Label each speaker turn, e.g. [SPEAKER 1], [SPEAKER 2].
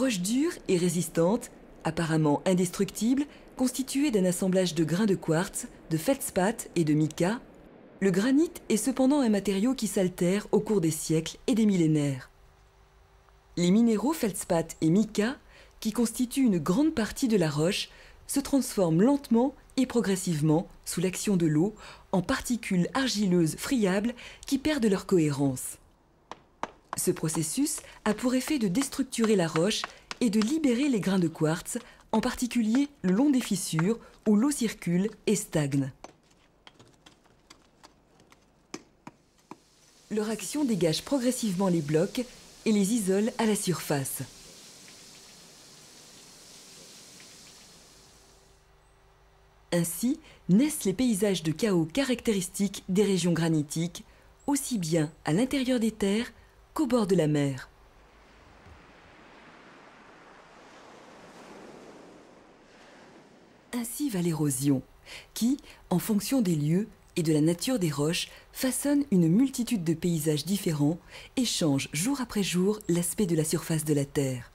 [SPEAKER 1] Roche dure et résistante, apparemment indestructible, constituée d'un assemblage de grains de quartz, de feldspat et de mica, le granit est cependant un matériau qui s'altère au cours des siècles et des millénaires. Les minéraux feldspat et mica, qui constituent une grande partie de la roche, se transforment lentement et progressivement, sous l'action de l'eau, en particules argileuses friables qui perdent leur cohérence. Ce processus a pour effet de déstructurer la roche et de libérer les grains de quartz, en particulier le long des fissures où l'eau circule et stagne. Leur action dégage progressivement les blocs et les isole à la surface. Ainsi naissent les paysages de chaos caractéristiques des régions granitiques, aussi bien à l'intérieur des terres qu'au bord de la mer. ainsi va l'érosion, qui, en fonction des lieux et de la nature des roches, façonne une multitude de paysages différents et change jour après jour l'aspect de la surface de la Terre.